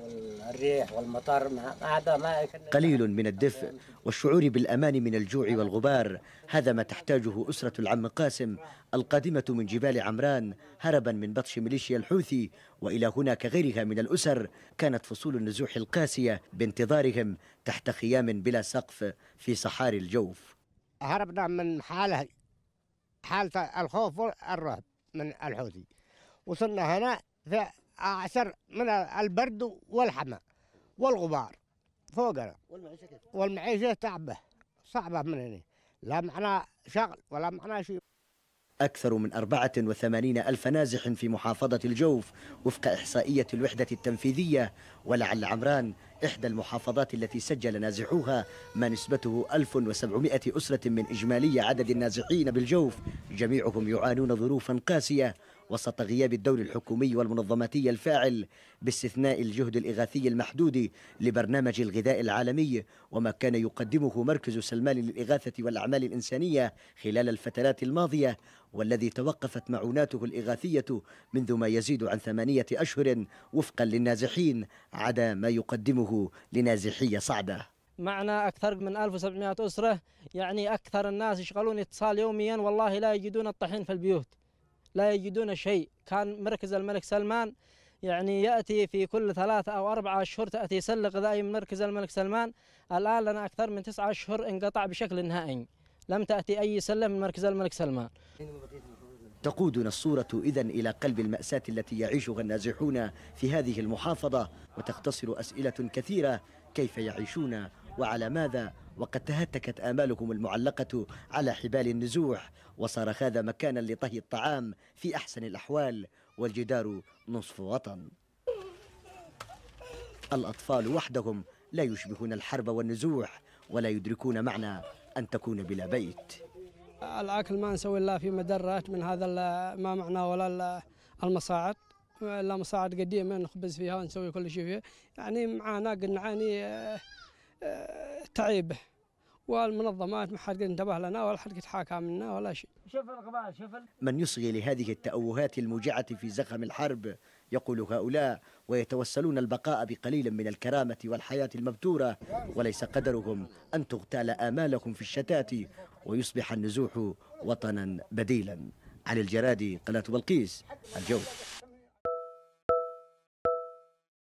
والريح والمطر هذا ما قليل يعني من الدفء والشعور بالأمان من الجوع والغبار هذا ما تحتاجه أسرة العم قاسم القادمة من جبال عمران هربا من بطش ميليشيا الحوثي وإلى هنا كغيرها من الأسر كانت فصول النزوح القاسية بانتظارهم تحت خيام بلا سقف في صحاري الجوف هربنا من حالة حالة الخوف والرهب من الحوثي وصلنا هنا في اعسر من البرد والحمى والغبار فوقنا والمعيشه والمعيشه تعبه صعبه من هنا لا معنا شغل ولا معنا شيء أكثر من 84 ألف نازح في محافظة الجوف وفق إحصائية الوحدة التنفيذية ولعل عمران إحدى المحافظات التي سجل نازحوها ما نسبته 1700 أسرة من إجمالي عدد النازحين بالجوف جميعهم يعانون ظروفا قاسية وسط غياب الدور الحكومي والمنظماتي الفاعل باستثناء الجهد الإغاثي المحدود لبرنامج الغذاء العالمي وما كان يقدمه مركز سلمان للإغاثة والأعمال الإنسانية خلال الفترات الماضية والذي توقفت معوناته الإغاثية منذ ما يزيد عن ثمانية أشهر وفقا للنازحين عدا ما يقدمه لنازحية صعدة معنا أكثر من 1700 أسرة يعني أكثر الناس يشغلون اتصال يوميا والله لا يجدون الطحين في البيوت لا يجدون شيء كان مركز الملك سلمان يعني يأتي في كل ثلاثة أو أربعة أشهر تأتي سلة غذائية من مركز الملك سلمان الآن لنا أكثر من تسعة أشهر انقطع بشكل نهائي لم تأتي أي سلة من مركز الملك سلمان تقودنا الصورة إذا إلى قلب المأساة التي يعيشها النازحون في هذه المحافظة وتختصر أسئلة كثيرة كيف يعيشون وعلى ماذا وقد تهتكت آمالكم المعلقة على حبال النزوح وصار هذا مكانا لطهي الطعام في أحسن الأحوال والجدار نصف وطن الأطفال وحدهم لا يشبهون الحرب والنزوح ولا يدركون معنى أن تكون بلا بيت الأكل ما نسوي إلا في مدرات من هذا ما معناه ولا المصاعد إلا مصاعد قديمة نخبز فيها ونسوي كل شيء فيها يعني معاناة قد نعاني آه، تعيبه والمنظمات ما حد انتبه لنا ولا حد حاكى منا ولا شيء شوف الغباء شوف من يصغي لهذه التأوهات الموجعة في زخم الحرب يقول هؤلاء ويتوسلون البقاء بقليل من الكرامة والحياة المبتورة وليس قدرهم أن تغتال آمالهم في الشتات ويصبح النزوح وطنا بديلا علي الجرادي قناة بلقيس الجو